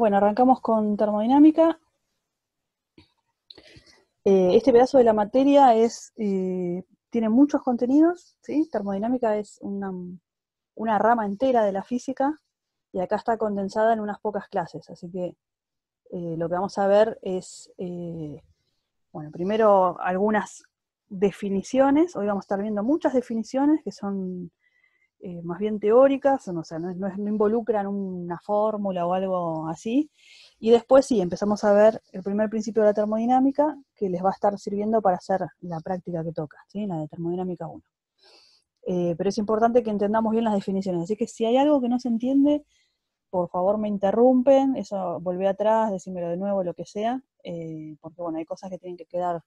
Bueno, arrancamos con termodinámica. Eh, este pedazo de la materia es, eh, tiene muchos contenidos, Termodinámica es una, rama entera de la física y acá está condensada en unas pocas clases, así que eh, lo que vamos a ver es, bueno, primero algunas definiciones, hoy vamos a estar viendo muchas definiciones que son eh, más bien teóricas, no, involucran una fórmula o algo así. Y después sí, empezamos a ver el primer principio de la termodinámica que les va a estar sirviendo para hacer la práctica que toca, ¿sí? la de termodinámica 1. Eh, pero es importante que entendamos bien las definiciones, así que si hay algo que no se entiende, por favor me interrumpen, eso volvé atrás, decímelo de nuevo, lo que sea, eh, porque bueno, hay cosas que tienen que quedar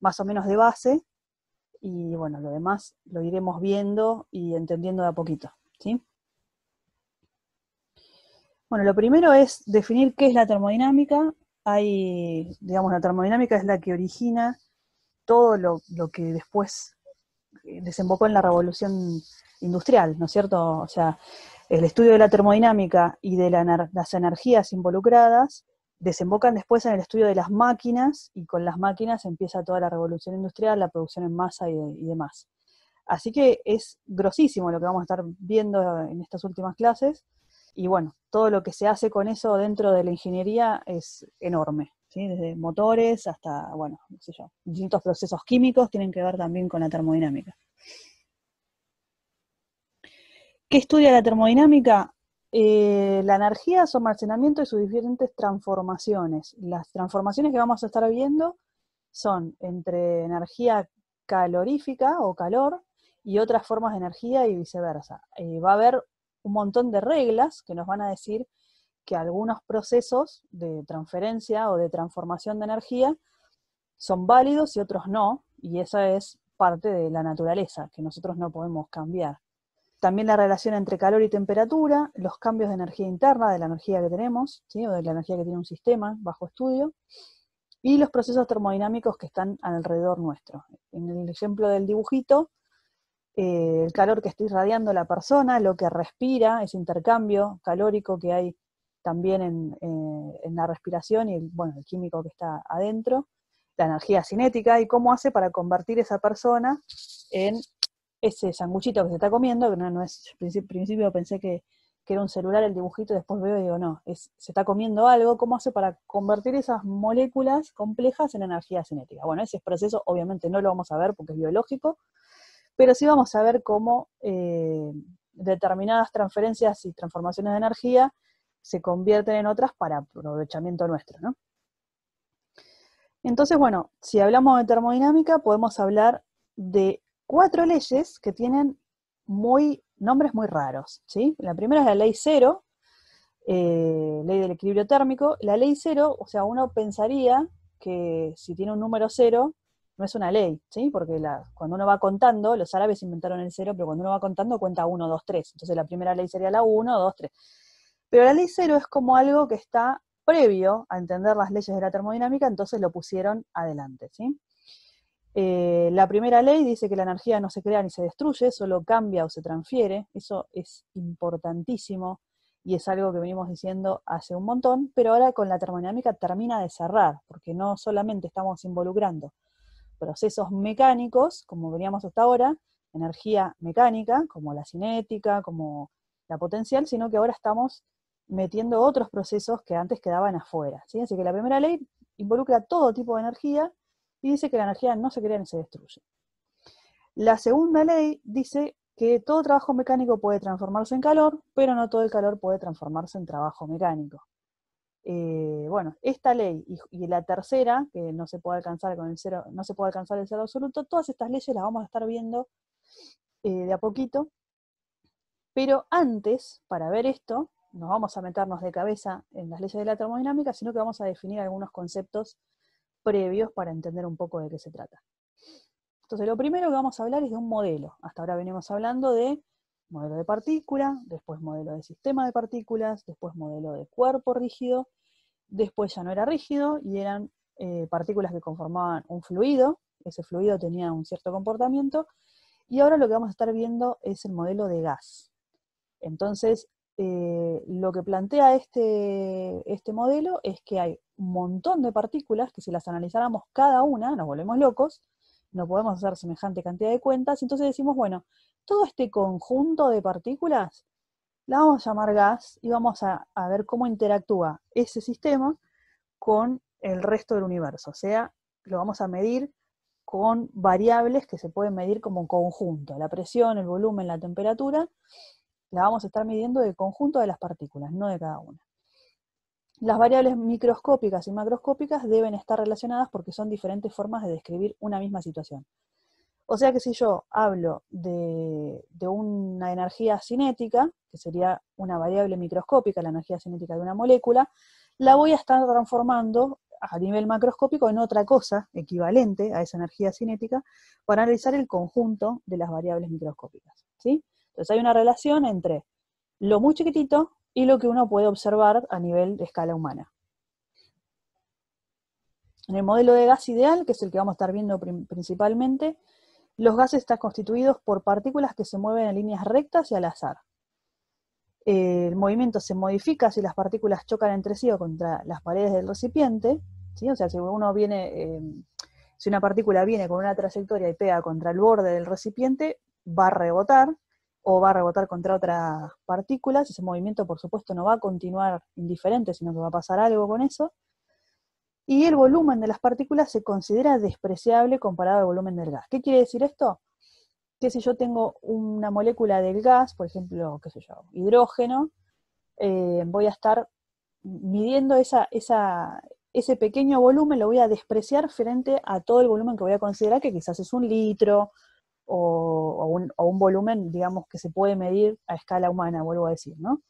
más o menos de base, y bueno, lo demás lo iremos viendo y entendiendo de a poquito. ¿sí? Bueno, lo primero es definir qué es la termodinámica. Hay, digamos, la termodinámica es la que origina todo lo, que después eh, desembocó en la revolución industrial, ¿no es cierto? O sea, el estudio de la termodinámica y de las energías involucradas desembocan después en el estudio de las máquinas y con las máquinas empieza toda la revolución industrial, la producción en masa y, demás. Así que es grosísimo lo que vamos a estar viendo en estas últimas clases y bueno, todo lo que se hace con eso dentro de la ingeniería es enorme, desde motores hasta, bueno, distintos procesos químicos tienen que ver también con la termodinámica. ¿Qué estudia la termodinámica? Eh, la energía, su almacenamiento y sus diferentes transformaciones. Las transformaciones que vamos a estar viendo son entre energía calorífica o calor y otras formas de energía y viceversa. Eh, va a haber un montón de reglas que nos van a decir que algunos procesos de transferencia o de transformación de energía son válidos y otros no, y esa es parte de la naturaleza, que nosotros no podemos cambiar también la relación entre calor y temperatura, los cambios de energía interna, de la energía que tenemos, o de la energía que tiene un sistema bajo estudio, y los procesos termodinámicos que están alrededor nuestro. En el ejemplo del dibujito, eh, el calor que está irradiando la persona, lo que respira, ese intercambio calórico que hay también eh, en, la respiración y el, bueno, el químico que está adentro, la energía cinética y cómo hace para convertir esa persona en ese sanguchito que se está comiendo, que no, es, al principio pensé que, era un celular el dibujito, después veo y digo, no, se está comiendo algo, ¿cómo hace para convertir esas moléculas complejas en energía cinética? Bueno, ese proceso obviamente no lo vamos a ver porque es biológico, pero sí vamos a ver cómo eh, determinadas transferencias y transformaciones de energía se convierten en otras para aprovechamiento nuestro, ¿no? Entonces, bueno, si hablamos de termodinámica, podemos hablar de cuatro leyes que tienen muy, nombres muy raros. ¿sí? La primera es la ley cero, eh, ley del equilibrio térmico. La ley cero, o sea, uno pensaría que si tiene un número cero, no es una ley, ¿sí? Porque cuando uno va contando, los árabes inventaron el cero, pero cuando uno va contando cuenta 1, 2, 3. Entonces la primera ley sería la 1, 2, 3. Pero la ley cero es como algo que está previo a entender las leyes de la termodinámica, entonces lo pusieron adelante, ¿sí? Eh, la primera ley dice que la energía no se crea ni se destruye, solo cambia o se transfiere. Eso es importantísimo y es algo que venimos diciendo hace un montón, pero ahora con la termodinámica termina de cerrar, porque no solamente estamos involucrando procesos mecánicos, como veníamos hasta ahora, energía mecánica, como la cinética, como la potencial, sino que ahora estamos metiendo otros procesos que antes quedaban afuera. Así que la primera ley involucra todo tipo de energía y dice que la energía no se crea ni se destruye. La segunda ley dice que todo trabajo mecánico puede transformarse en calor, pero no todo el calor puede transformarse en trabajo mecánico. Eh, bueno, esta ley y, la tercera, que no se puede alcanzar con el cero, no se puede alcanzar el absoluto, todas estas leyes las vamos a estar viendo eh, de a poquito. Pero antes, para ver esto, no vamos a meternos de cabeza en las leyes de la termodinámica, sino que vamos a definir algunos conceptos previos para entender un poco de qué se trata. Entonces, lo primero que vamos a hablar es de un modelo. Hasta ahora venimos hablando de modelo de partícula, después modelo de sistema de partículas, después modelo de cuerpo rígido, después ya no era rígido y eran eh, partículas que conformaban un fluido, ese fluido tenía un cierto comportamiento, y ahora lo que vamos a estar viendo es el modelo de gas. Entonces, eh, lo que plantea este, este modelo es que hay un montón de partículas que si las analizáramos cada una, nos volvemos locos, no podemos hacer semejante cantidad de cuentas, entonces decimos, bueno, todo este conjunto de partículas la vamos a llamar gas y vamos a, a ver cómo interactúa ese sistema con el resto del universo, o sea, lo vamos a medir con variables que se pueden medir como un conjunto, la presión, el volumen, la temperatura, la vamos a estar midiendo de conjunto de las partículas, no de cada una. Las variables microscópicas y macroscópicas deben estar relacionadas porque son diferentes formas de describir una misma situación. O sea que si yo hablo de, de, una energía cinética, que sería una variable microscópica, la energía cinética de una molécula, la voy a estar transformando a nivel macroscópico en otra cosa equivalente a esa energía cinética para analizar el conjunto de las variables microscópicas. ¿sí? Entonces hay una relación entre lo muy chiquitito y lo que uno puede observar a nivel de escala humana. En el modelo de gas ideal, que es el que vamos a estar viendo principalmente, los gases están constituidos por partículas que se mueven en líneas rectas y al azar. El movimiento se modifica si las partículas chocan entre sí o contra las paredes del recipiente. O sea, si, uno viene, eh, si una partícula viene con una trayectoria y pega contra el borde del recipiente, va a rebotar, o va a rebotar contra otras partículas. Ese movimiento, por supuesto, no va a continuar indiferente, sino que va a pasar algo con eso. Y el volumen de las partículas se considera despreciable comparado al volumen del gas. ¿Qué quiere decir esto? Que si yo tengo una molécula del gas, por ejemplo, qué sé yo, hidrógeno, eh, voy a estar midiendo esa, ese pequeño volumen, lo voy a despreciar frente a todo el volumen que voy a considerar, que quizás es un litro, o, un, volumen, digamos, que se puede medir a escala humana, vuelvo a decir, ¿no?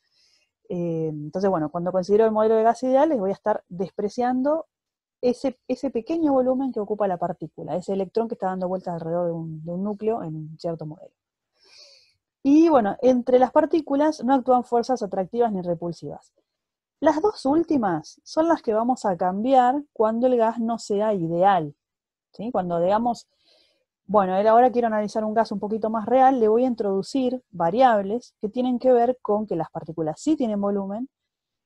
Eh, entonces, bueno, cuando considero el modelo de gas ideal, les voy a estar despreciando ese, ese, pequeño volumen que ocupa la partícula, ese electrón que está dando vueltas alrededor de un, núcleo en cierto modelo. Y bueno, entre las partículas no actúan fuerzas atractivas ni repulsivas. Las dos últimas son las que vamos a cambiar cuando el gas no sea ideal. ¿sí? Cuando, digamos, bueno, él ahora quiero analizar un gas un poquito más real, le voy a introducir variables que tienen que ver con que las partículas sí tienen volumen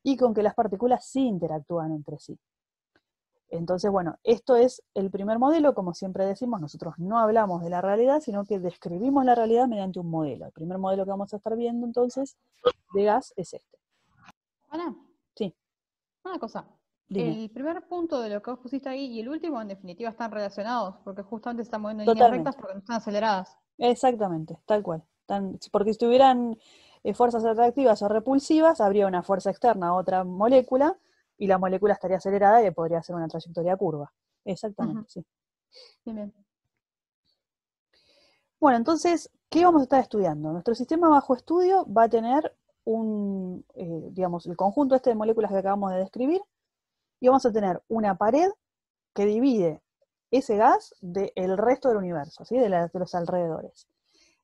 y con que las partículas sí interactúan entre sí. Entonces, bueno, esto es el primer modelo, como siempre decimos, nosotros no hablamos de la realidad, sino que describimos la realidad mediante un modelo. El primer modelo que vamos a estar viendo entonces de gas es este. ¿Hola? Sí. Una cosa, el primer punto de lo que vos pusiste ahí y el último, en definitiva, están relacionados, porque justamente están moviendo líneas rectas porque no están aceleradas. Exactamente, tal cual. porque si tuvieran eh, fuerzas atractivas o repulsivas, habría una fuerza externa, a otra molécula, y la molécula estaría acelerada y podría hacer una trayectoria curva. Exactamente, sí. Bien, Bueno, entonces, ¿qué vamos a estar estudiando? Nuestro sistema bajo estudio va a tener un, eh, digamos, el conjunto este de moléculas que acabamos de describir, y vamos a tener una pared que divide ese gas del resto del universo, de, los alrededores.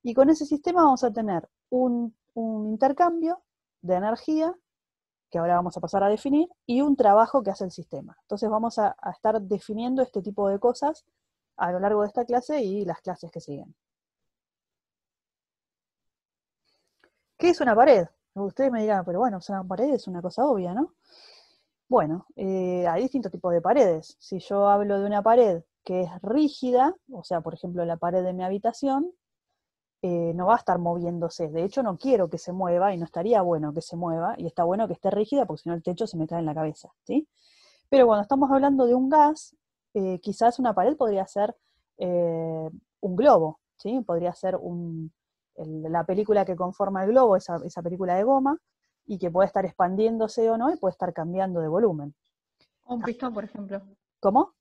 Y con ese sistema vamos a tener un, intercambio de energía, que ahora vamos a pasar a definir, y un trabajo que hace el sistema. Entonces vamos a, a estar definiendo este tipo de cosas a lo largo de esta clase y las clases que siguen. ¿Qué es una pared? Ustedes me dirán, pero bueno, una pared es una cosa obvia, ¿no? Bueno, eh, hay distintos tipos de paredes. Si yo hablo de una pared que es rígida, o sea, por ejemplo, la pared de mi habitación, eh, no va a estar moviéndose. De hecho, no quiero que se mueva y no estaría bueno que se mueva y está bueno que esté rígida porque si no el techo se me cae en la cabeza. ¿sí? Pero cuando estamos hablando de un gas, eh, quizás una pared podría ser un globo, ¿sí? podría ser la película que conforma el globo, esa película de goma, y que puede estar expandiéndose o no y puede estar cambiando de volumen. un pistón, por ejemplo. ¿Cómo?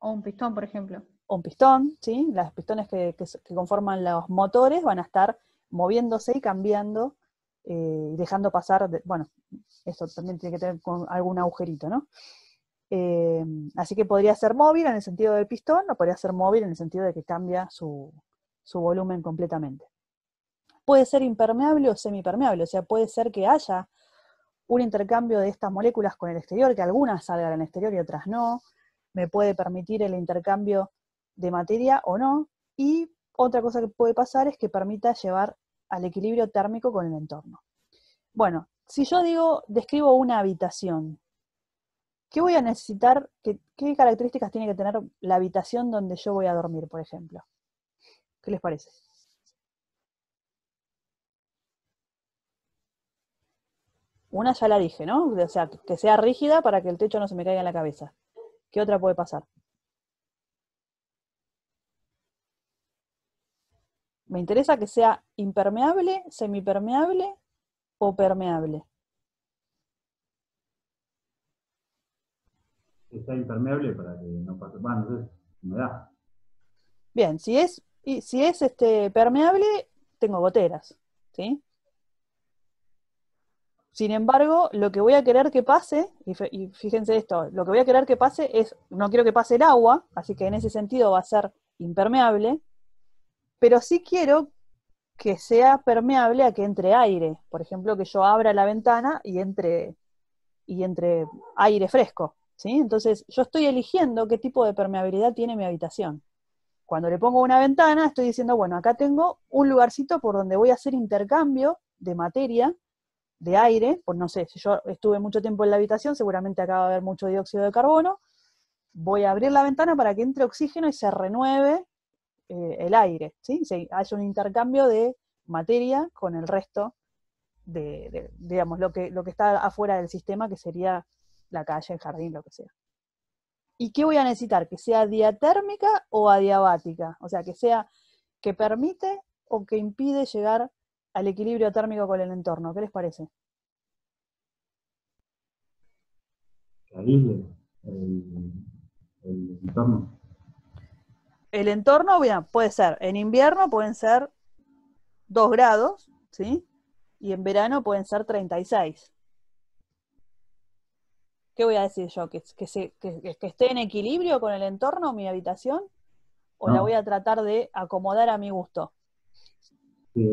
un pistón, por ejemplo. un pistón, ¿sí? Las pistones que, conforman los motores van a estar moviéndose y cambiando eh, y dejando pasar, bueno, eso también tiene que tener con algún agujerito, ¿no? Eh, así que podría ser móvil en el sentido del pistón o podría ser móvil en el sentido de que cambia su volumen completamente puede ser impermeable o semipermeable, o sea, puede ser que haya un intercambio de estas moléculas con el exterior, que algunas salgan al exterior y otras no, me puede permitir el intercambio de materia o no, y otra cosa que puede pasar es que permita llevar al equilibrio térmico con el entorno. Bueno, si yo digo, describo una habitación, ¿qué voy a necesitar? ¿Qué, qué características tiene que tener la habitación donde yo voy a dormir, por ejemplo? ¿Qué les parece? Una ya la dije, ¿no? O sea, que sea rígida para que el techo no se me caiga en la cabeza. ¿Qué otra puede pasar? Me interesa que sea impermeable, semipermeable o permeable. Está impermeable para que no pase. Bueno, entonces me da. Bien, si es, si es este, permeable, tengo goteras. ¿sí? Sin embargo, lo que voy a querer que pase, y, fíjense esto, lo que voy a querer que pase es, no quiero que pase el agua, así que en ese sentido va a ser impermeable, pero sí quiero que sea permeable a que entre aire. Por ejemplo, que yo abra la ventana y entre, y entre aire fresco. ¿sí? Entonces, yo estoy eligiendo qué tipo de permeabilidad tiene mi habitación. Cuando le pongo una ventana, estoy diciendo, bueno, acá tengo un lugarcito por donde voy a hacer intercambio de materia de aire, pues no sé, si yo estuve mucho tiempo en la habitación, seguramente acaba de a haber mucho dióxido de carbono, voy a abrir la ventana para que entre oxígeno y se renueve eh, el aire, ¿sí? hay un intercambio de materia con el resto de, digamos, lo que, lo que está afuera del sistema, que sería la calle, el jardín, lo que sea. ¿Y qué voy a necesitar? ¿Que sea diatérmica o adiabática? O sea, que sea que permite o que impide llegar al equilibrio térmico con el entorno. ¿Qué les parece? El, entorno. puede ser. En invierno pueden ser 2 grados, ¿sí? Y en verano pueden ser 36. ¿Qué voy a decir yo? ¿Que, que, que, esté en equilibrio con el entorno, mi habitación? ¿O la voy a tratar de acomodar a mi gusto? Sí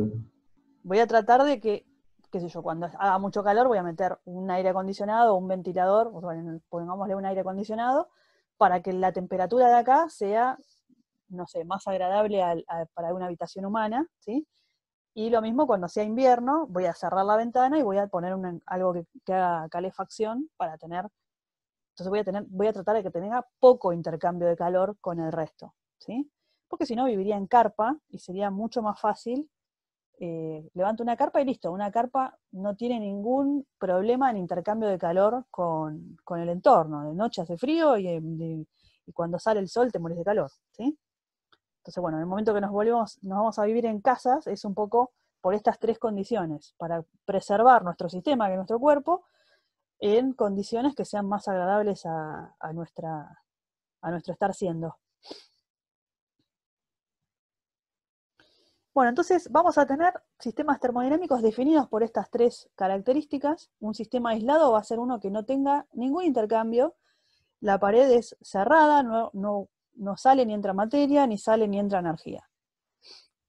voy a tratar de que, qué sé yo, cuando haga mucho calor voy a meter un aire acondicionado, un ventilador, pongámosle un aire acondicionado, para que la temperatura de acá sea, no sé, más agradable para una habitación humana, ¿sí? Y lo mismo cuando sea invierno, voy a cerrar la ventana y voy a poner algo que, haga calefacción para tener. Entonces voy a tener, voy a tratar de que tenga poco intercambio de calor con el resto, ¿sí? Porque si no viviría en carpa y sería mucho más fácil eh, levanto una carpa y listo, una carpa no tiene ningún problema en intercambio de calor con, el entorno. De noche hace frío y, em, cuando sale el sol te mueres de calor. Entonces, bueno, en el momento que nos volvemos, nos vamos a vivir en casas, es un poco por estas tres condiciones, para preservar nuestro sistema, que nuestro cuerpo, en condiciones que sean más agradables nuestra, a nuestro estar siendo. Bueno, entonces vamos a tener sistemas termodinámicos definidos por estas tres características. Un sistema aislado va a ser uno que no tenga ningún intercambio. La pared es cerrada, no, no, sale ni entra materia, ni sale ni entra energía.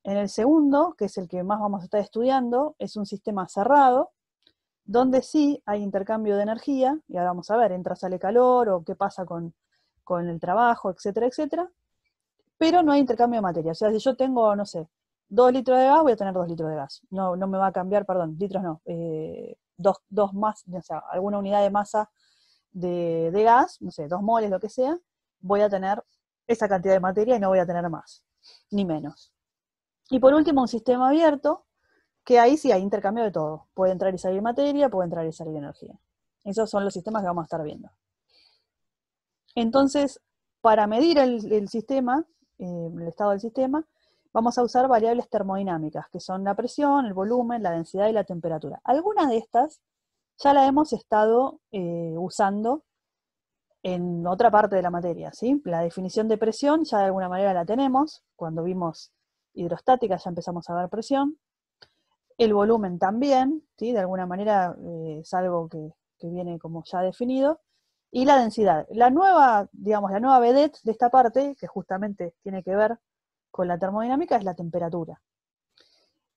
En el segundo, que es el que más vamos a estar estudiando, es un sistema cerrado, donde sí hay intercambio de energía, y ahora vamos a ver, entra, sale calor, o qué pasa con, con el trabajo, etcétera, etcétera, pero no hay intercambio de materia. O sea, si yo tengo, no sé, 2 litros de gas, voy a tener 2 litros de gas. No, no me va a cambiar, perdón, litros no, eh, dos, más, o sea, alguna unidad de masa de, gas, no sé, dos moles, lo que sea, voy a tener esa cantidad de materia y no voy a tener más, ni menos. Y por último, un sistema abierto, que ahí sí hay intercambio de todo. Puede entrar y salir materia, puede entrar y salir energía. Esos son los sistemas que vamos a estar viendo. Entonces, para medir el, sistema, eh, el estado del sistema, vamos a usar variables termodinámicas, que son la presión, el volumen, la densidad y la temperatura. Algunas de estas ya la hemos estado eh, usando en otra parte de la materia, ¿sí? La definición de presión ya de alguna manera la tenemos, cuando vimos hidrostática ya empezamos a ver presión. El volumen también, ¿sí? De alguna manera eh, es algo que, viene como ya definido y la densidad. La nueva, digamos, la nueva vedette de esta parte, que justamente tiene que ver con la termodinámica es la temperatura.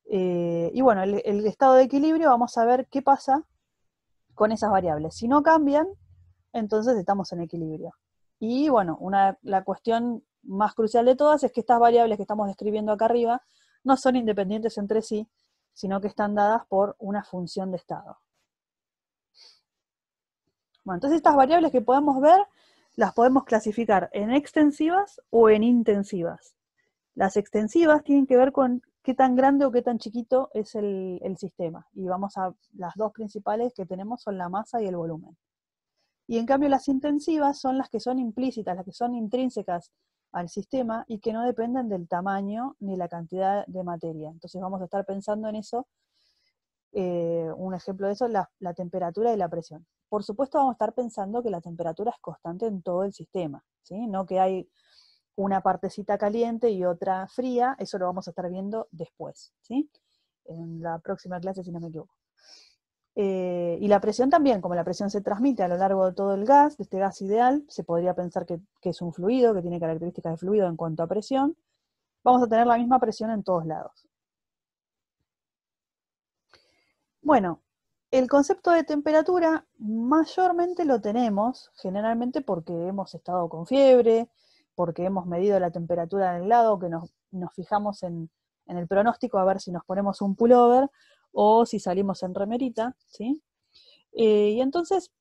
Eh, y bueno, el, estado de equilibrio, vamos a ver qué pasa con esas variables. Si no cambian, entonces estamos en equilibrio. Y bueno, la cuestión más crucial de todas es que estas variables que estamos describiendo acá arriba no son independientes entre sí, sino que están dadas por una función de estado. Bueno, entonces estas variables que podemos ver las podemos clasificar en extensivas o en intensivas. Las extensivas tienen que ver con qué tan grande o qué tan chiquito es el, sistema. Y vamos a las dos principales que tenemos son la masa y el volumen. Y en cambio las intensivas son las que son implícitas, las que son intrínsecas al sistema y que no dependen del tamaño ni la cantidad de materia. Entonces vamos a estar pensando en eso. Eh, un ejemplo de eso, la, la temperatura y la presión. Por supuesto vamos a estar pensando que la temperatura es constante en todo el sistema, ¿sí? No que hay una partecita caliente y otra fría, eso lo vamos a estar viendo después, ¿sí? En la próxima clase, si no me equivoco. Eh, y la presión también, como la presión se transmite a lo largo de todo el gas, de este gas ideal, se podría pensar que, que, es un fluido, que tiene características de fluido en cuanto a presión, vamos a tener la misma presión en todos lados. Bueno, el concepto de temperatura mayormente lo tenemos, generalmente porque hemos estado con fiebre, porque hemos medido la temperatura del lado, que nos, fijamos en, el pronóstico a ver si nos ponemos un pullover o si salimos en remerita, eh, y entonces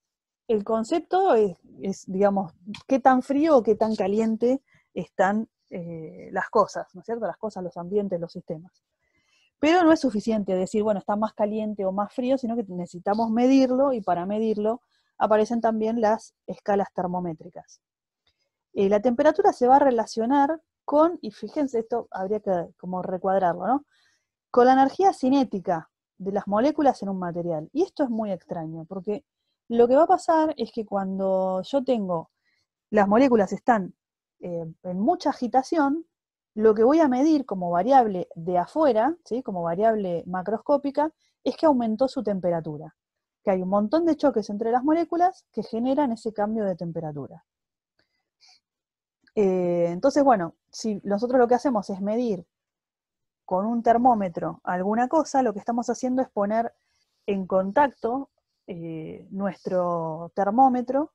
el concepto es, digamos, qué tan frío o qué tan caliente están eh, las cosas, ¿no es cierto? Las cosas, los ambientes, los sistemas. Pero no es suficiente decir, bueno, está más caliente o más frío, sino que necesitamos medirlo y para medirlo aparecen también las escalas termométricas. Eh, la temperatura se va a relacionar con, y fíjense, esto habría que como recuadrarlo, ¿no? Con la energía cinética de las moléculas en un material. Y esto es muy extraño, porque lo que va a pasar es que cuando yo tengo, las moléculas están eh, en mucha agitación, lo que voy a medir como variable de afuera, ¿sí? como variable macroscópica, es que aumentó su temperatura, que hay un montón de choques entre las moléculas que generan ese cambio de temperatura. Eh, entonces, bueno, si nosotros lo que hacemos es medir con un termómetro alguna cosa, lo que estamos haciendo es poner en contacto eh, nuestro termómetro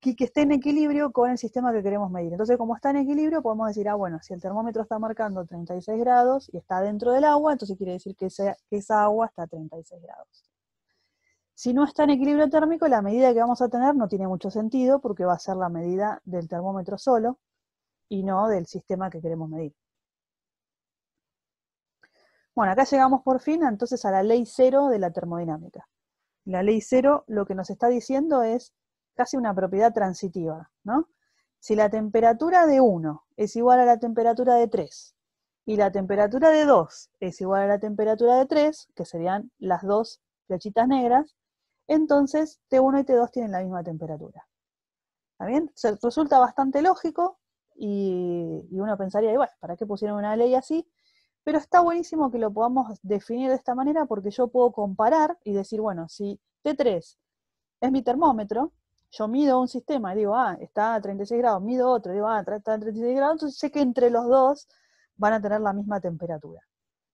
que, que, esté en equilibrio con el sistema que queremos medir. Entonces, como está en equilibrio, podemos decir, ah, bueno, si el termómetro está marcando 36 grados y está dentro del agua, entonces quiere decir que que esa agua está a 36 grados. Si no está en equilibrio térmico, la medida que vamos a tener no tiene mucho sentido porque va a ser la medida del termómetro solo y no del sistema que queremos medir. Bueno, acá llegamos por fin entonces a la ley cero de la termodinámica. La ley cero lo que nos está diciendo es casi una propiedad transitiva, ¿no? Si la temperatura de 1 es igual a la temperatura de 3 y la temperatura de 2 es igual a la temperatura de 3, que serían las dos flechitas negras, entonces T1 y T2 tienen la misma temperatura. ¿Está bien? resulta bastante lógico y, uno pensaría, bueno, ¿para qué pusieron una ley así? Pero está buenísimo que lo podamos definir de esta manera porque yo puedo comparar y decir, bueno, si T3 es mi termómetro, yo mido un sistema y digo, ah, está a 36 grados, mido otro, y digo, ah, está a 36 grados, entonces sé que entre los dos van a tener la misma temperatura.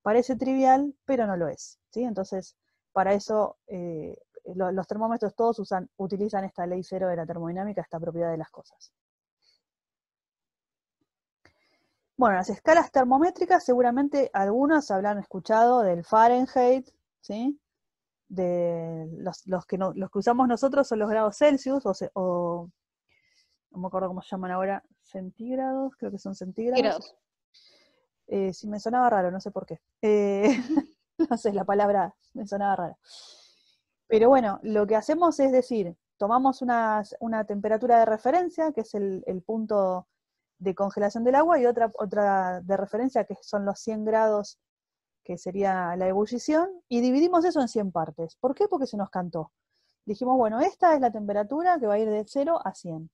Parece trivial, pero no lo es. ¿sí? Entonces, para eso eh, eh, los termómetros todos usan, utilizan esta ley cero de la termodinámica, esta propiedad de las cosas. Bueno, las escalas termométricas, seguramente algunas habrán escuchado del Fahrenheit, ¿sí? De los, que los, que usamos nosotros son los grados Celsius, o, no me acuerdo cómo se llaman ahora, centígrados, creo que son centígrados. Eh, sí, me sonaba raro, no sé por qué. Eh, no sé, la palabra me sonaba raro. Pero bueno, lo que hacemos es decir, tomamos una, temperatura de referencia, que es el, punto de congelación del agua, y otra, otra de referencia, que son los 100 grados, que sería la ebullición, y dividimos eso en 100 partes. ¿Por qué? Porque se nos cantó. Dijimos, bueno, esta es la temperatura que va a ir de 0 a 100.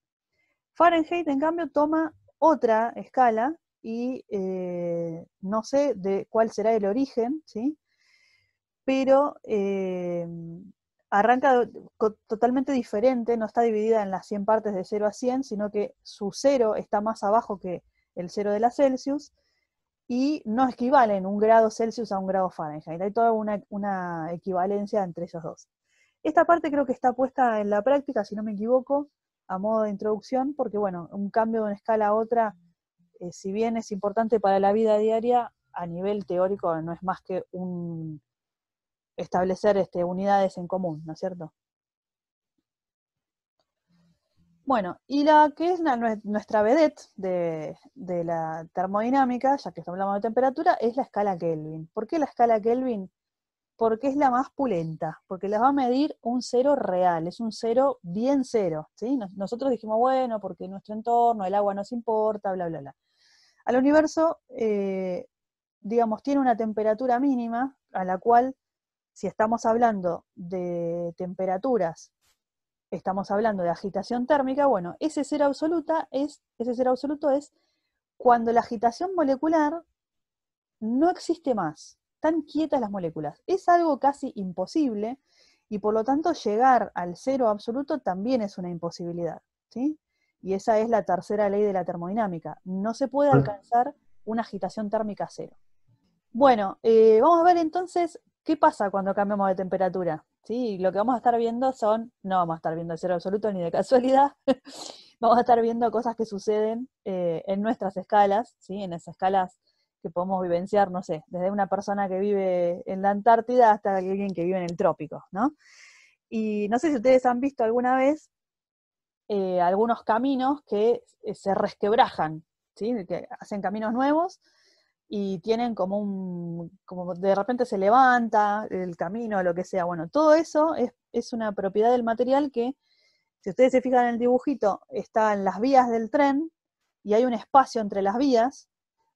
Fahrenheit, en cambio, toma otra escala y eh, no sé de cuál será el origen, ¿sí? Pero eh, arranca totalmente diferente, no está dividida en las 100 partes de 0 a 100, sino que su cero está más abajo que el cero de la Celsius y no equivalen un grado Celsius a un grado Fahrenheit. Hay toda una, equivalencia entre esos dos. Esta parte creo que está puesta en la práctica, si no me equivoco, a modo de introducción, porque bueno, un cambio de una escala a otra, eh, si bien es importante para la vida diaria, a nivel teórico no es más que un, establecer este, unidades en común, ¿no es cierto? Bueno, y la que es nuestra vedette de, la termodinámica, ya que estamos hablando de temperatura, es la escala Kelvin. ¿Por qué la escala Kelvin? Porque es la más pulenta, porque les va a medir un cero real, es un cero bien cero. ¿sí? Nosotros dijimos, bueno, porque nuestro entorno, el agua nos importa, bla, bla, bla. Al universo, eh, digamos, tiene una temperatura mínima a la cual si estamos hablando de temperaturas, estamos hablando de agitación térmica, bueno, ese cero es, ese absoluto es cuando la agitación molecular no existe más, están quietas las moléculas. Es algo casi imposible y por lo tanto llegar al cero absoluto también es una imposibilidad, ¿sí? Y esa es la tercera ley de la termodinámica. No se puede ah. alcanzar una agitación térmica cero. Bueno, eh, vamos a ver entonces ¿Qué pasa cuando cambiamos de temperatura? ¿Sí? Lo que vamos a estar viendo son, no vamos a estar viendo el cero absoluto ni de casualidad, vamos a estar viendo cosas que suceden eh, en nuestras escalas, ¿sí? en esas escalas que podemos vivenciar, no sé, desde una persona que vive en la Antártida hasta alguien que vive en el trópico, Y no sé si ustedes han visto alguna vez eh, algunos caminos que eh, se resquebrajan, que hacen caminos nuevos y tienen como un, como de repente se levanta el camino, lo que sea. Bueno, todo eso es, una propiedad del material que, si ustedes se fijan en el dibujito, está en las vías del tren y hay un espacio entre las vías.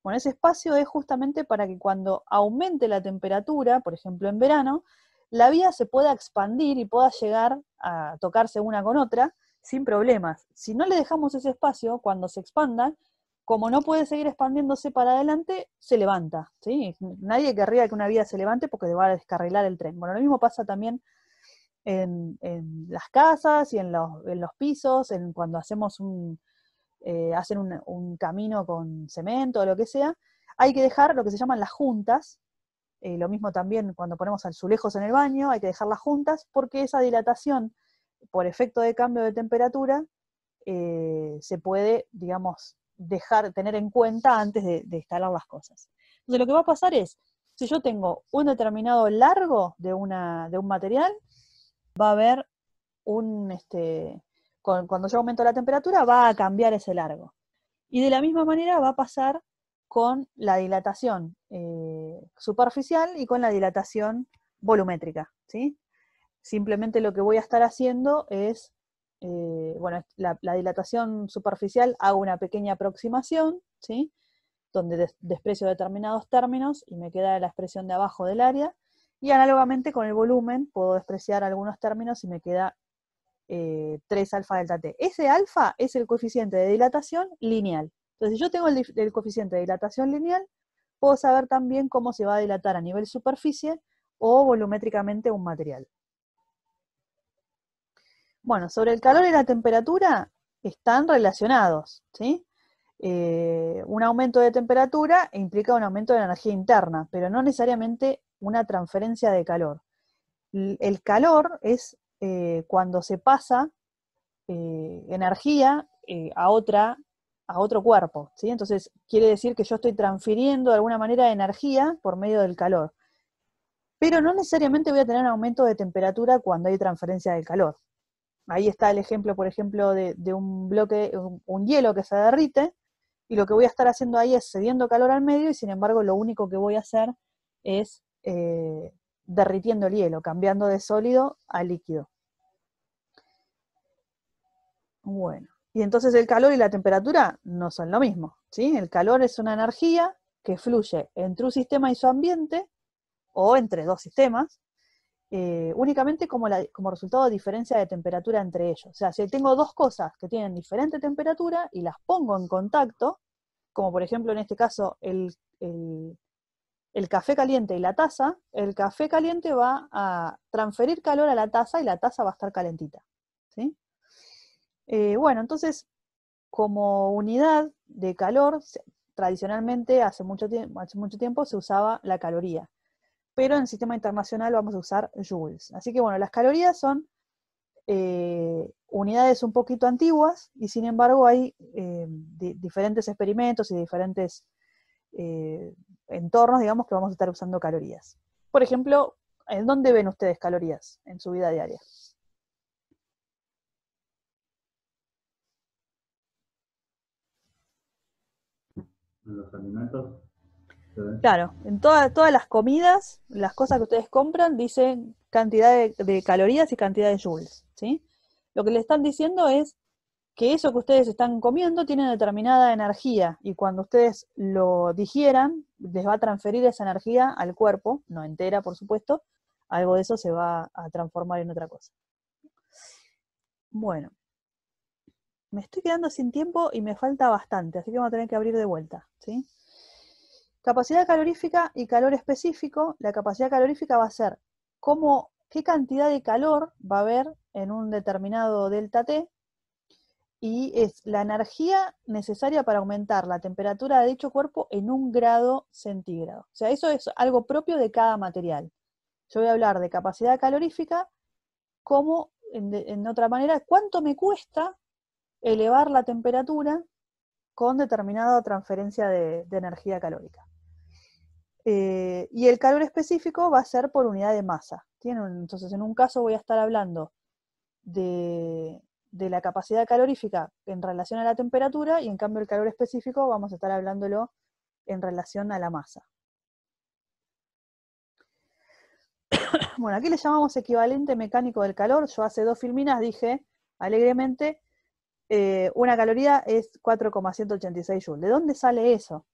Bueno, ese espacio es justamente para que cuando aumente la temperatura, por ejemplo en verano, la vía se pueda expandir y pueda llegar a tocarse una con otra sin problemas. Si no le dejamos ese espacio, cuando se expanda, como no puede seguir expandiéndose para adelante, se levanta. ¿sí? Nadie querría que una vida se levante porque va a descarrilar el tren. Bueno, lo mismo pasa también en, las casas y en los, pisos, cuando hacemos un, eh, hacen un, camino con cemento o lo que sea. Hay que dejar lo que se llaman las juntas. Eh, lo mismo también cuando ponemos azulejos en el baño, hay que dejar las juntas porque esa dilatación por efecto de cambio de temperatura eh, se puede, digamos, dejar, tener en cuenta antes de, instalar las cosas. Entonces lo que va a pasar es, si yo tengo un determinado largo de, de un material, va a haber un, este, cuando yo aumento la temperatura, va a cambiar ese largo. Y de la misma manera va a pasar con la dilatación eh, superficial y con la dilatación volumétrica. ¿sí? Simplemente lo que voy a estar haciendo es eh, bueno, la, dilatación superficial, hago una pequeña aproximación, ¿sí? donde desprecio determinados términos y me queda la expresión de abajo del área. Y análogamente con el volumen puedo despreciar algunos términos y me queda 3 eh, alfa delta t. Ese alfa es el coeficiente de dilatación lineal. Entonces, si yo tengo el, el coeficiente de dilatación lineal, puedo saber también cómo se va a dilatar a nivel superficie o volumétricamente un material. Bueno, sobre el calor y la temperatura están relacionados, ¿sí? Eh, un aumento de temperatura implica un aumento de la energía interna, pero no necesariamente una transferencia de calor. El calor es eh, cuando se pasa eh, energía a, otra, a otro cuerpo, ¿sí? Entonces quiere decir que yo estoy transfiriendo de alguna manera energía por medio del calor. Pero no necesariamente voy a tener un aumento de temperatura cuando hay transferencia de calor ahí está el ejemplo, por ejemplo, de, un bloque, un, hielo que se derrite, y lo que voy a estar haciendo ahí es cediendo calor al medio, y sin embargo lo único que voy a hacer es eh, derritiendo el hielo, cambiando de sólido a líquido. Bueno, y entonces el calor y la temperatura no son lo mismo, ¿sí? El calor es una energía que fluye entre un sistema y su ambiente, o entre dos sistemas, eh, únicamente como, resultado de diferencia de temperatura entre ellos. O sea, si tengo dos cosas que tienen diferente temperatura y las pongo en contacto, como por ejemplo en este caso el, café caliente y la taza, el café caliente va a transferir calor a la taza y la taza va a estar calentita. ¿sí? Eh, bueno, entonces, como unidad de calor, tradicionalmente hace mucho tiempo se usaba la caloría pero en el sistema internacional vamos a usar joules. Así que bueno, las calorías son eh, unidades un poquito antiguas y sin embargo hay eh, diferentes experimentos y diferentes eh, entornos, digamos, que vamos a estar usando calorías. Por ejemplo, ¿en dónde ven ustedes calorías en su vida diaria? ¿En Los alimentos Claro, en todas las comidas, las cosas que ustedes compran, dicen cantidad de, calorías y cantidad de joules, ¿sí? Lo que le están diciendo es que eso que ustedes están comiendo tiene determinada energía y cuando ustedes lo digieran, les va a transferir esa energía al cuerpo, no entera, por supuesto, algo de eso se va a transformar en otra cosa. Bueno, me estoy quedando sin tiempo y me falta bastante, así que vamos a tener que abrir de vuelta, ¿sí? Capacidad calorífica y calor específico. La capacidad calorífica va a ser qué cantidad de calor va a haber en un determinado delta T y es la energía necesaria para aumentar la temperatura de dicho cuerpo en un grado centígrado. O sea, eso es algo propio de cada material. Yo voy a hablar de capacidad calorífica como, en otra manera, cuánto me cuesta elevar la temperatura con determinada transferencia de, energía calórica. Eh, y el calor específico va a ser por unidad de masa. Entonces, en un caso voy a estar hablando de, de, la capacidad calorífica en relación a la temperatura y en cambio el calor específico vamos a estar hablándolo en relación a la masa. Bueno, aquí le llamamos equivalente mecánico del calor. Yo hace dos filminas dije alegremente eh, una caloría es 4,186 joules. ¿De dónde sale eso?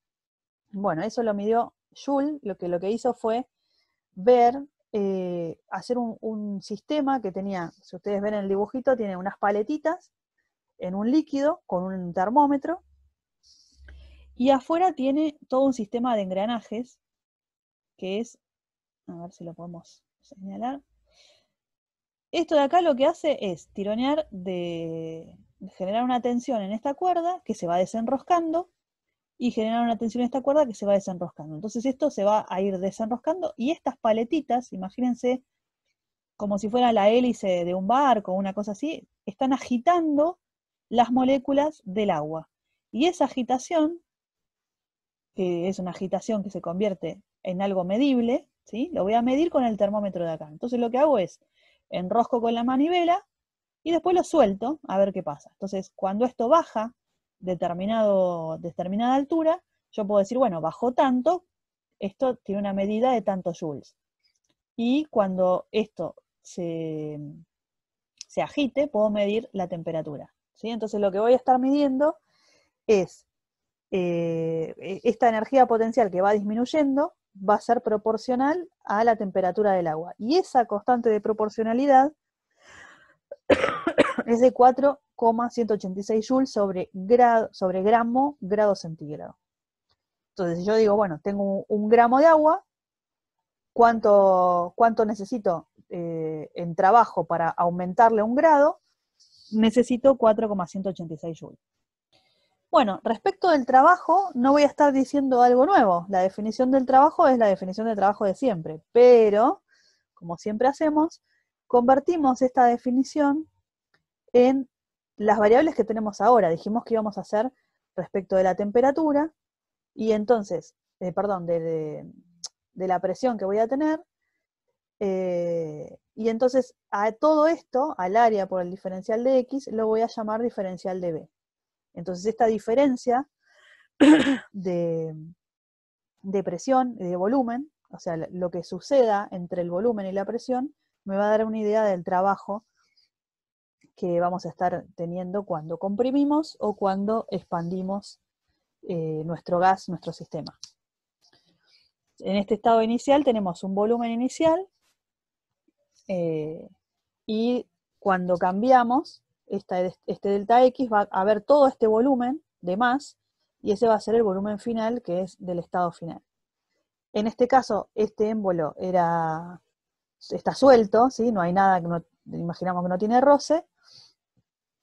Bueno, eso lo midió Joule, lo que, lo que hizo fue ver, eh, hacer un, un sistema que tenía, si ustedes ven el dibujito, tiene unas paletitas en un líquido con un termómetro y afuera tiene todo un sistema de engranajes que es, a ver si lo podemos señalar. Esto de acá lo que hace es tironear de, generar una tensión en esta cuerda que se va desenroscando y generar una tensión en esta cuerda que se va desenroscando. Entonces esto se va a ir desenroscando y estas paletitas, imagínense como si fuera la hélice de un barco o una cosa así, están agitando las moléculas del agua. Y esa agitación, que es una agitación que se convierte en algo medible, ¿sí? lo voy a medir con el termómetro de acá. Entonces lo que hago es, enrosco con la manivela y después lo suelto a ver qué pasa. Entonces, cuando esto baja determinado, determinada altura, yo puedo decir, bueno, bajó tanto, esto tiene una medida de tantos joules. Y cuando esto se, agite, puedo medir la temperatura. ¿sí? Entonces, lo que voy a estar midiendo es eh, e-, esta energía potencial que va disminuyendo va a ser proporcional a la temperatura del agua. Y esa constante de proporcionalidad es de 4,186 joules sobre, sobre gramo, grado centígrado. Entonces, si yo digo, bueno, tengo un, gramo de agua, ¿cuánto, necesito eh, en trabajo para aumentarle un grado? Necesito 4,186 joules. Bueno, respecto del trabajo, no voy a estar diciendo algo nuevo. La definición del trabajo es la definición del trabajo de siempre, pero, como siempre hacemos, convertimos esta definición en las variables que tenemos ahora. Dijimos que íbamos a hacer respecto de la temperatura y entonces, eh, perdón, de, la presión que voy a tener. Eh, y entonces a todo esto, al área por el diferencial de X, lo voy a llamar diferencial de B. Entonces esta diferencia de, de presión y de volumen, o sea, lo que suceda entre el volumen y la presión, me va a dar una idea del trabajo que vamos a estar teniendo cuando comprimimos o cuando expandimos eh, nuestro gas, nuestro sistema. En este estado inicial tenemos un volumen inicial eh, y cuando cambiamos, este delta X va a haber todo este volumen de más y ese va a ser el volumen final que es del estado final. En este caso, este émbolo era está suelto, ¿sí? no hay nada que no, imaginamos que no tiene roce.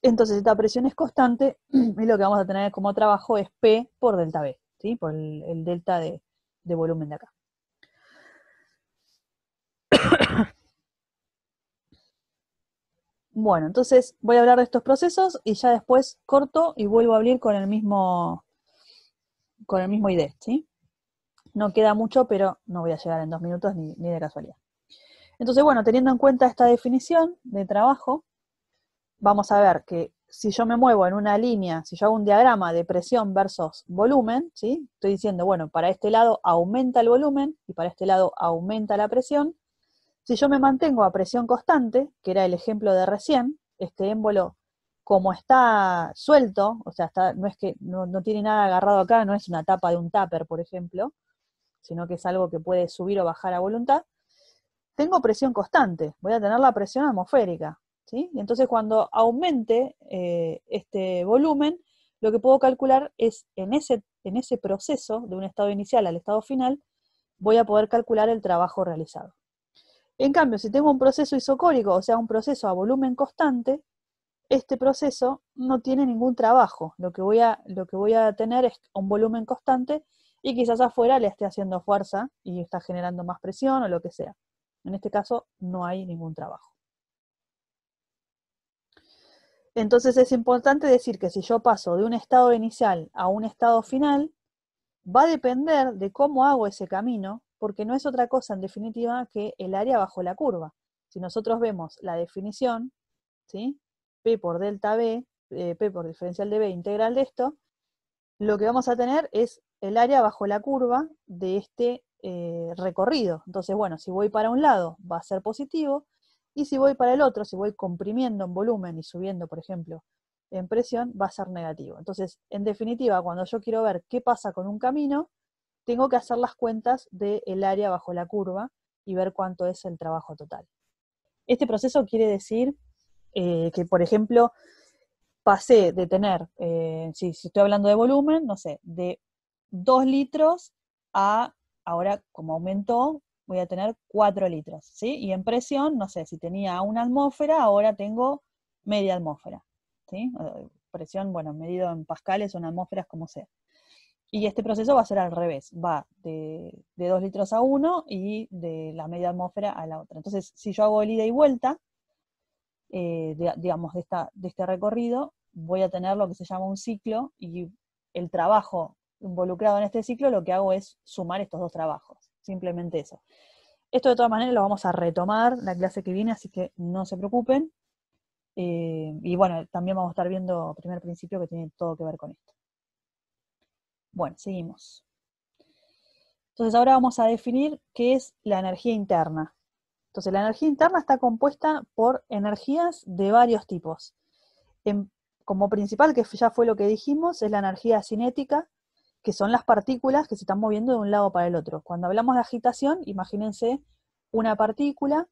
Entonces esta presión es constante y lo que vamos a tener como trabajo es P por delta B, ¿sí? por el, delta de, volumen de acá. Bueno, entonces voy a hablar de estos procesos y ya después corto y vuelvo a abrir con el mismo con el mismo ID, ¿sí? No queda mucho, pero no voy a llegar en dos minutos ni de casualidad. Entonces, bueno, teniendo en cuenta esta definición de trabajo, vamos a ver que si yo me muevo en una línea, si yo hago un diagrama de presión versus volumen, ¿sí? estoy diciendo, bueno, para este lado aumenta el volumen y para este lado aumenta la presión. Si yo me mantengo a presión constante, que era el ejemplo de recién, este émbolo como está suelto, o sea, no es que no, no, tiene nada agarrado acá, no es una tapa de un tupper, por ejemplo, sino que es algo que puede subir o bajar a voluntad tengo presión constante, voy a tener la presión atmosférica. ¿sí? Y entonces cuando aumente eh, este volumen, lo que puedo calcular es en ese, en ese proceso, de un estado inicial al estado final, voy a poder calcular el trabajo realizado. En cambio, si tengo un proceso isocórico, o sea, un proceso a volumen constante, este proceso no tiene ningún trabajo. Lo que voy a, lo que voy a tener es un volumen constante y quizás afuera le esté haciendo fuerza y está generando más presión o lo que sea. En este caso, no hay ningún trabajo. Entonces es importante decir que si yo paso de un estado inicial a un estado final, va a depender de cómo hago ese camino, porque no es otra cosa en definitiva que el área bajo la curva. Si nosotros vemos la definición, ¿sí? P por delta B, eh, P por diferencial de B integral de esto, lo que vamos a tener es el área bajo la curva de este eh, recorrido. Entonces, bueno, si voy para un lado va a ser positivo y si voy para el otro, si voy comprimiendo en volumen y subiendo, por ejemplo, en presión, va a ser negativo. Entonces, en definitiva, cuando yo quiero ver qué pasa con un camino, tengo que hacer las cuentas del área bajo la curva y ver cuánto es el trabajo total. Este proceso quiere decir eh, que, por ejemplo, pasé de tener, eh, si, si, estoy hablando de volumen, no sé, de 2 litros a ahora como aumentó, voy a tener 4 litros, ¿sí? Y en presión, no sé, si tenía una atmósfera, ahora tengo media atmósfera, ¿sí? Eh, presión, bueno, medido en pascales o en atmósferas, como sea. Y este proceso va a ser al revés, va de, 2 litros a 1 y de la media atmósfera a la otra. Entonces, si yo hago el ida y vuelta, eh, digamos, de este recorrido, voy a tener lo que se llama un ciclo y el trabajo involucrado en este ciclo, lo que hago es sumar estos dos trabajos, simplemente eso. Esto de todas maneras lo vamos a retomar la clase que viene, así que no se preocupen. Eh, y bueno, también vamos a estar viendo primer principio que tiene todo que ver con esto. Bueno, seguimos. Entonces ahora vamos a definir qué es la energía interna. Entonces la energía interna está compuesta por energías de varios tipos. Em, como principal, que ya fue lo que dijimos, es la energía cinética, que son las partículas que se están moviendo de un lado para el otro. Cuando hablamos de agitación, imagínense una partícula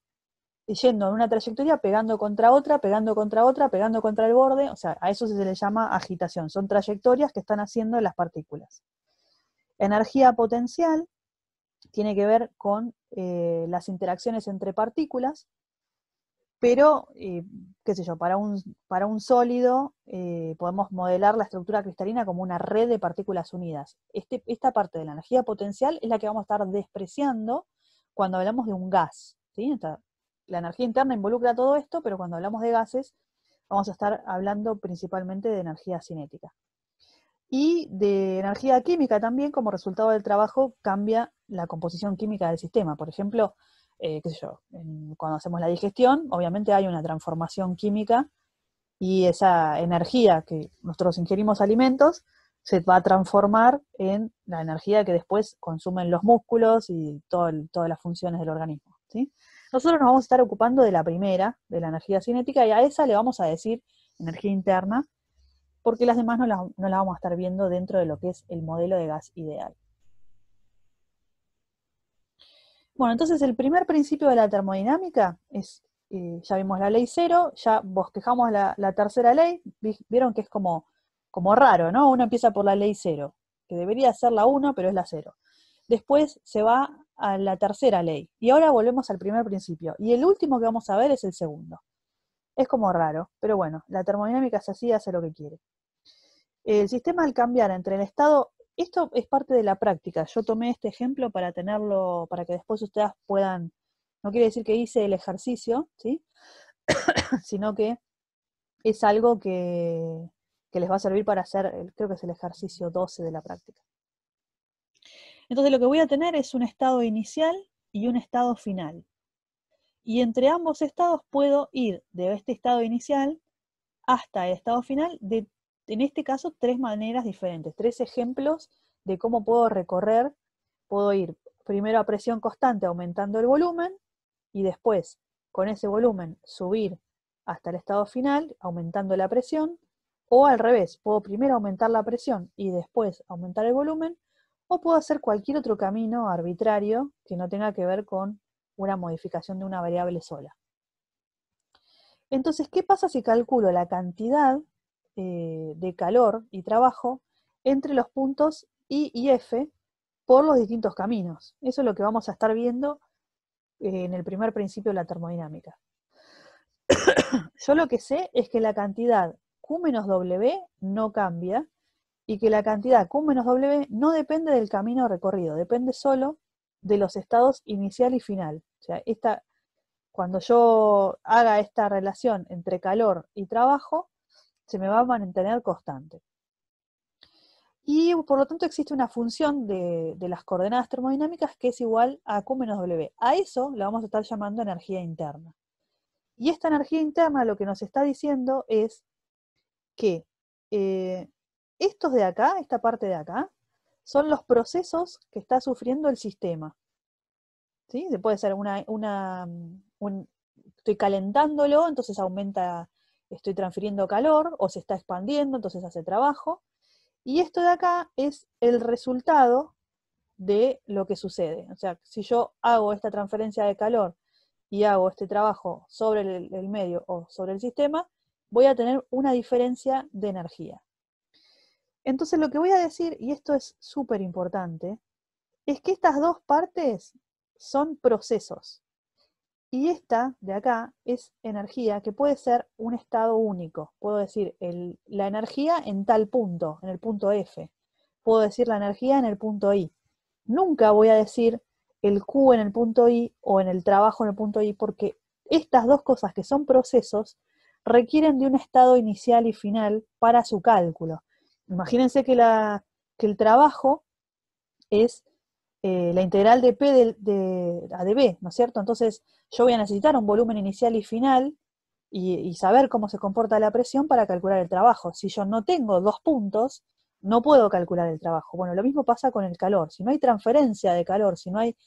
yendo en una trayectoria, pegando contra otra, pegando contra otra, pegando contra el borde, o sea, a eso se le llama agitación, son trayectorias que están haciendo las partículas. Energía potencial tiene que ver con eh, las interacciones entre partículas, pero, eh, qué sé yo, para un, sólido eh, podemos modelar la estructura cristalina como una red de partículas unidas. Este, esta parte de la energía potencial es la que vamos a estar despreciando cuando hablamos de un gas. la energía interna involucra todo esto, pero cuando hablamos de gases vamos a estar hablando principalmente de energía cinética. Y de energía química también, como resultado del trabajo, cambia la composición química del sistema. Por ejemplo, eh, qué sé yo, cuando hacemos la digestión, obviamente hay una transformación química y esa energía que nosotros ingerimos alimentos se va a transformar en la energía que después consumen los músculos y todas las funciones del organismo. Nosotros nos vamos a estar ocupando de la primera, de la energía cinética, y a esa le vamos a decir energía interna, porque las demás no las vamos a estar viendo dentro de lo que es el modelo de gas ideal. Bueno, entonces el primer principio de la termodinámica es, eh, ya vimos la ley cero, ya bosquejamos la, tercera ley, vieron que es como, como raro, ¿no? Uno empieza por la ley cero, que debería ser la 1, pero es la cero. Después se va a la tercera ley. Y ahora volvemos al primer principio. Y el último que vamos a ver es el segundo. Es como raro, pero bueno, la termodinámica es así, hace lo que quiere. El sistema al cambiar entre el estado esto es parte de la práctica. Yo tomé este ejemplo para tenerlo, para que después ustedes puedan, no quiere decir que hice el ejercicio, ¿sí? sino que es algo que, que les va a servir para hacer, creo que es el ejercicio 12 de la práctica. Entonces lo que voy a tener es un estado inicial y un estado final. Y entre ambos estados puedo ir de este estado inicial hasta el estado final de en este caso, tres maneras diferentes, tres ejemplos de cómo puedo recorrer. Puedo ir primero a presión constante aumentando el volumen y después con ese volumen subir hasta el estado final aumentando la presión o al revés, puedo primero aumentar la presión y después aumentar el volumen o puedo hacer cualquier otro camino arbitrario que no tenga que ver con una modificación de una variable sola. Entonces, ¿qué pasa si calculo la cantidad eh, de calor y trabajo entre los puntos I y F por los distintos caminos. Eso es lo que vamos a estar viendo eh, en el primer principio de la termodinámica. Yo lo que sé es que la cantidad Q menos W no cambia y que la cantidad Q menos W no depende del camino recorrido, depende solo de los estados inicial y final. O sea, cuando yo haga esta relación entre calor y trabajo, se me va a mantener constante. Y por lo tanto existe una función de, las coordenadas termodinámicas que es igual a Q menos W. A eso la vamos a estar llamando energía interna. Y esta energía interna lo que nos está diciendo es que eh, estos de acá, esta parte de acá, son los procesos que está sufriendo el sistema. Se puede ser una, una mm, estoy calentándolo, entonces aumenta estoy transfiriendo calor o se está expandiendo, entonces hace trabajo. Y esto de acá es el resultado de lo que sucede. O sea, si yo hago esta transferencia de calor y hago este trabajo sobre el, medio o sobre el sistema, voy a tener una diferencia de energía. Entonces lo que voy a decir, y esto es súper importante, es que estas dos partes son procesos. Y esta de acá es energía que puede ser un estado único. Puedo decir la energía en tal punto, en el punto F. Puedo decir la energía en el punto I. Nunca voy a decir el Q en el punto I o en el trabajo en el punto I porque estas dos cosas que son procesos requieren de un estado inicial y final para su cálculo. Imagínense que, la, que el trabajo es eh, la integral de P de, a de B, ¿no es cierto? Entonces yo voy a necesitar un volumen inicial y final y, saber cómo se comporta la presión para calcular el trabajo. Si yo no tengo dos puntos, no puedo calcular el trabajo. Bueno, lo mismo pasa con el calor. Si no hay transferencia de calor, si no hay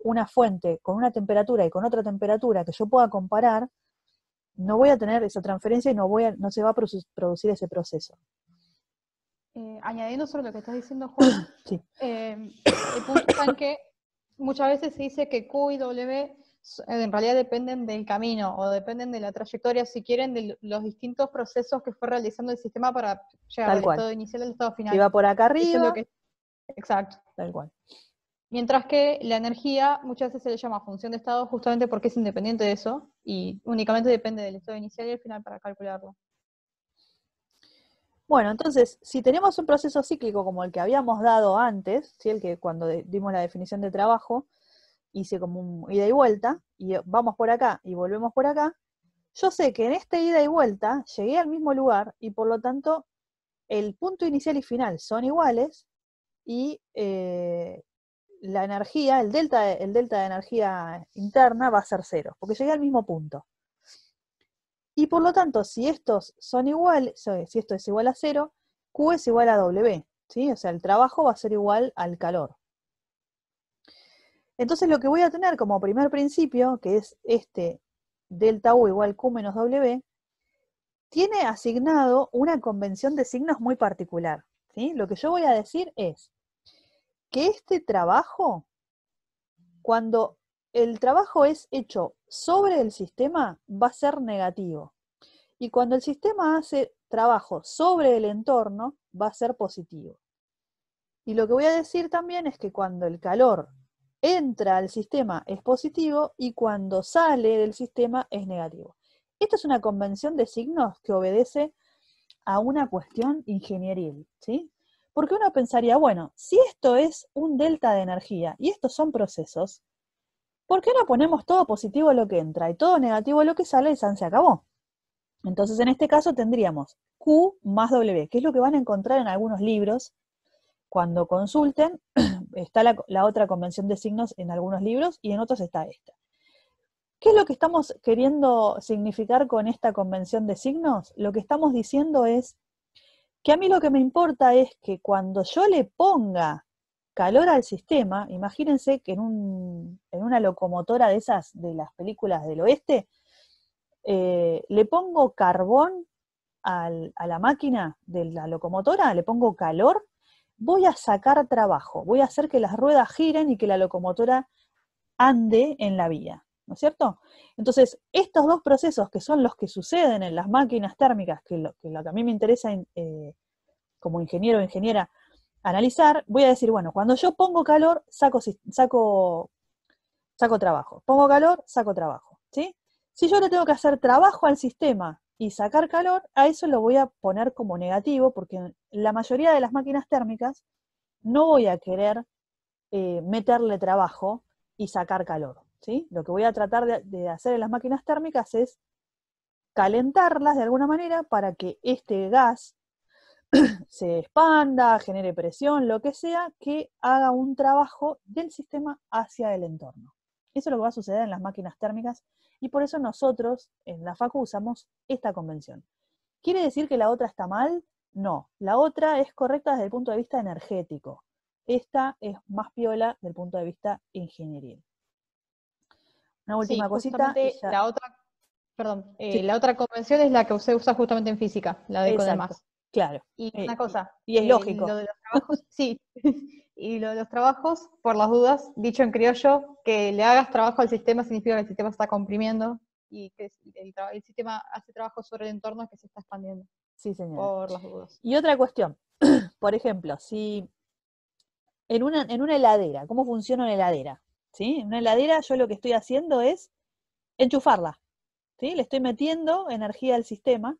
una fuente con una temperatura y con otra temperatura que yo pueda comparar, no voy a tener esa transferencia y no, no se va a producir ese proceso. Eh, añadiendo sobre lo que estás diciendo, Juan, eh, el punto está en que muchas veces se dice que Q y W eh, en realidad dependen del camino o dependen de la trayectoria, si quieren, de los distintos procesos que fue realizando el sistema para llegar al estado inicial al estado final. va por acá arriba. Exacto. Tal cual. Mientras que la energía muchas veces se le llama función de estado justamente porque es independiente de eso y únicamente depende del estado inicial y el final para calcularlo. Bueno, entonces, si tenemos un proceso cíclico como el que habíamos dado antes, el que cuando dimos la definición de trabajo, hice como un ida y vuelta, y vamos por acá y volvemos por acá, yo sé que en este ida y vuelta llegué al mismo lugar y por lo tanto el punto inicial y final son iguales y eh, la energía, el delta, el delta de energía interna va a ser cero, porque llegué al mismo punto. Y por lo tanto, si estos son iguales, si esto es igual a cero, Q es igual a W, ¿sí? O sea, el trabajo va a ser igual al calor. Entonces lo que voy a tener como primer principio, que es este delta U igual Q menos W, tiene asignado una convención de signos muy particular. ¿sí? Lo que yo voy a decir es que este trabajo, cuando el trabajo es hecho sobre el sistema, va a ser negativo. Y cuando el sistema hace trabajo sobre el entorno, va a ser positivo. Y lo que voy a decir también es que cuando el calor entra al sistema es positivo y cuando sale del sistema es negativo. esto es una convención de signos que obedece a una cuestión ingenieril, ¿sí? Porque uno pensaría, bueno, si esto es un delta de energía y estos son procesos, ¿por qué no ponemos todo positivo a lo que entra y todo negativo a lo que sale y San se acabó? Entonces, en este caso tendríamos Q más W, que es lo que van a encontrar en algunos libros. Cuando consulten, está la otra convención de signos en algunos libros y en otros está esta. ¿Qué es lo que estamos queriendo significar con esta convención de signos? Lo que estamos diciendo es que a mí lo que me importa es que cuando yo le ponga calor al sistema, imagínense que en, una locomotora de esas de las películas del oeste, eh, le pongo carbón a la máquina de la locomotora, le pongo calor, voy a sacar trabajo, voy a hacer que las ruedas giren y que la locomotora ande en la vía, ¿no es cierto? Entonces, estos dos procesos que son los que suceden en las máquinas térmicas, que lo que, lo que a mí me interesa eh, como ingeniero o ingeniera, analizar, voy a decir, bueno, cuando yo pongo calor, saco, saco, saco trabajo. Pongo calor, saco trabajo. Si yo le tengo que hacer trabajo al sistema y sacar calor, a eso lo voy a poner como negativo, porque la mayoría de las máquinas térmicas no voy a querer eh, meterle trabajo y sacar calor. ¿sí? Lo que voy a tratar de hacer en las máquinas térmicas es calentarlas de alguna manera para que este gas se expanda, genere presión, lo que sea, que haga un trabajo del sistema hacia el entorno. Eso es lo que va a suceder en las máquinas térmicas y por eso nosotros en la FACU usamos esta convención. ¿Quiere decir que la otra está mal? No, la otra es correcta desde el punto de vista energético. Esta es más piola desde el punto de vista ingeniería. Una última cosita. Eh, la otra, convención es la que usted usa justamente en física, la de con Claro. Y eh, una cosa. Y, es eh, lógico. Lo de los trabajos, sí. Y lo de los trabajos, por las dudas, dicho en criollo, que le hagas trabajo al sistema significa que el sistema está comprimiendo y que el, sistema hace trabajo sobre el entorno que se está expandiendo. Sí, señor. Por las dudas. Y otra cuestión. por ejemplo, si en una, en una heladera, ¿cómo funciona una heladera? ¿Sí? En una heladera yo lo que estoy haciendo es enchufarla. ¿Sí? Le estoy metiendo energía al sistema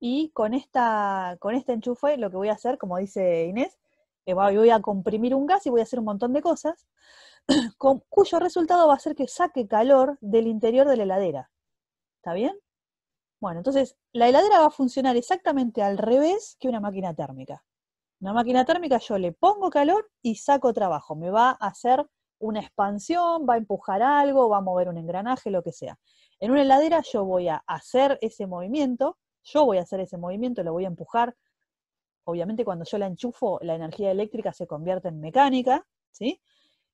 y con, esta, con este enchufe lo que voy a hacer, como dice Inés, voy a comprimir un gas y voy a hacer un montón de cosas, con, cuyo resultado va a ser que saque calor del interior de la heladera. ¿Está bien? Bueno, entonces la heladera va a funcionar exactamente al revés que una máquina térmica. Una máquina térmica yo le pongo calor y saco trabajo, me va a hacer una expansión, va a empujar algo, va a mover un engranaje, lo que sea. En una heladera yo voy a hacer ese movimiento, yo voy a hacer ese movimiento, lo voy a empujar. Obviamente cuando yo la enchufo, la energía eléctrica se convierte en mecánica, ¿sí?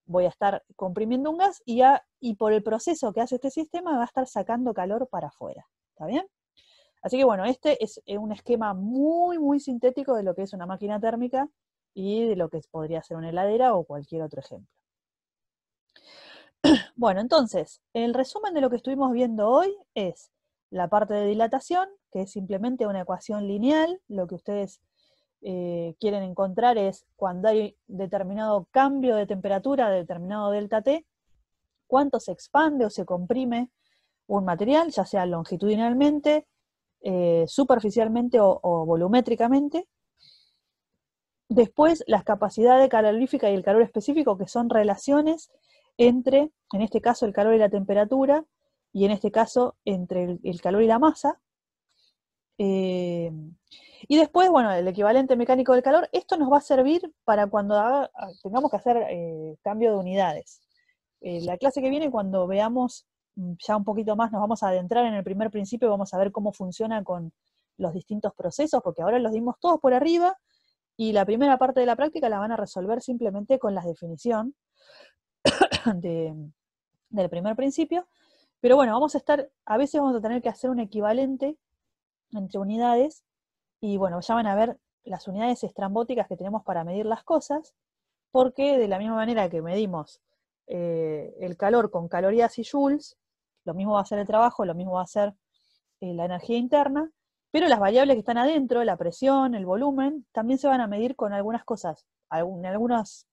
Voy a estar comprimiendo un gas y, y por el proceso que hace este sistema va a estar sacando calor para afuera, ¿está bien? Así que bueno, este es eh, un esquema muy, muy sintético de lo que es una máquina térmica y de lo que podría ser una heladera o cualquier otro ejemplo. Bueno, entonces, el resumen de lo que estuvimos viendo hoy es la parte de dilatación, que es simplemente una ecuación lineal, lo que ustedes eh, quieren encontrar es cuando hay determinado cambio de temperatura, determinado delta T, cuánto se expande o se comprime un material, ya sea longitudinalmente, eh, superficialmente o, volumétricamente. Después, las capacidades calorífica y el calor específico, que son relaciones entre, en este caso, el calor y la temperatura, y en este caso entre el, calor y la masa. Eh, y después, bueno, el equivalente mecánico del calor, esto nos va a servir para cuando tengamos que hacer eh, cambio de unidades. Eh, la clase que viene, cuando veamos mm, ya un poquito más, nos vamos a adentrar en el primer principio vamos a ver cómo funciona con los distintos procesos, porque ahora los dimos todos por arriba y la primera parte de la práctica la van a resolver simplemente con la definición del primer principio pero bueno, vamos a estar, a veces vamos a tener que hacer un equivalente entre unidades y bueno, ya van a ver las unidades estrambóticas que tenemos para medir las cosas, porque de la misma manera que medimos eh, el calor con calorías y joules, lo mismo va a ser el trabajo, lo mismo va a ser eh, la energía interna, pero las variables que están adentro, la presión, el volumen, también se van a medir con algunas cosas, en algunas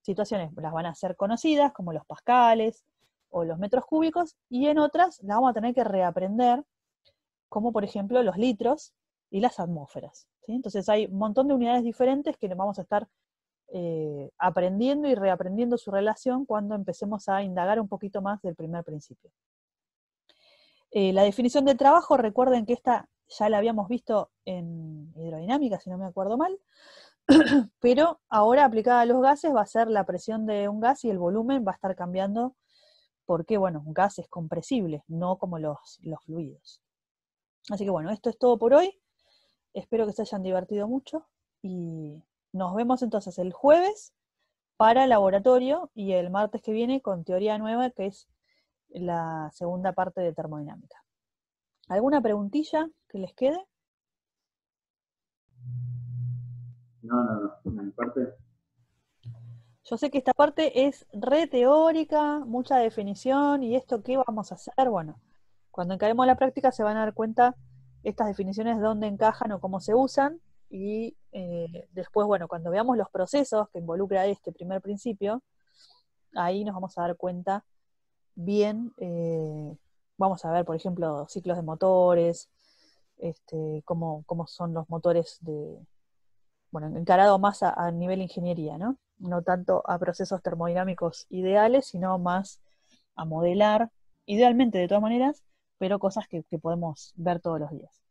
situaciones las van a ser conocidas, como los pascales, o los metros cúbicos, y en otras la vamos a tener que reaprender, como por ejemplo los litros y las atmósferas. Entonces hay un montón de unidades diferentes que vamos a estar eh, aprendiendo y reaprendiendo su relación cuando empecemos a indagar un poquito más del primer principio. Eh, la definición de trabajo, recuerden que esta ya la habíamos visto en hidrodinámica, si no me acuerdo mal, pero ahora aplicada a los gases va a ser la presión de un gas y el volumen va a estar cambiando porque, bueno, un gas es compresible, no como los, fluidos. Así que, bueno, esto es todo por hoy. Espero que se hayan divertido mucho y nos vemos entonces el jueves para laboratorio y el martes que viene con teoría nueva, que es la segunda parte de termodinámica. ¿Alguna preguntilla que les quede? No, no, no, parte yo sé que esta parte es re teórica, mucha definición y esto qué vamos a hacer. Bueno, cuando encaremos la práctica se van a dar cuenta estas definiciones dónde encajan o cómo se usan y eh, después, bueno, cuando veamos los procesos que involucra este primer principio, ahí nos vamos a dar cuenta bien, eh, vamos a ver, por ejemplo, ciclos de motores, este, cómo, son los motores de, bueno, encarado más a, a nivel ingeniería, ¿no? no tanto a procesos termodinámicos ideales, sino más a modelar, idealmente de todas maneras, pero cosas que, que podemos ver todos los días.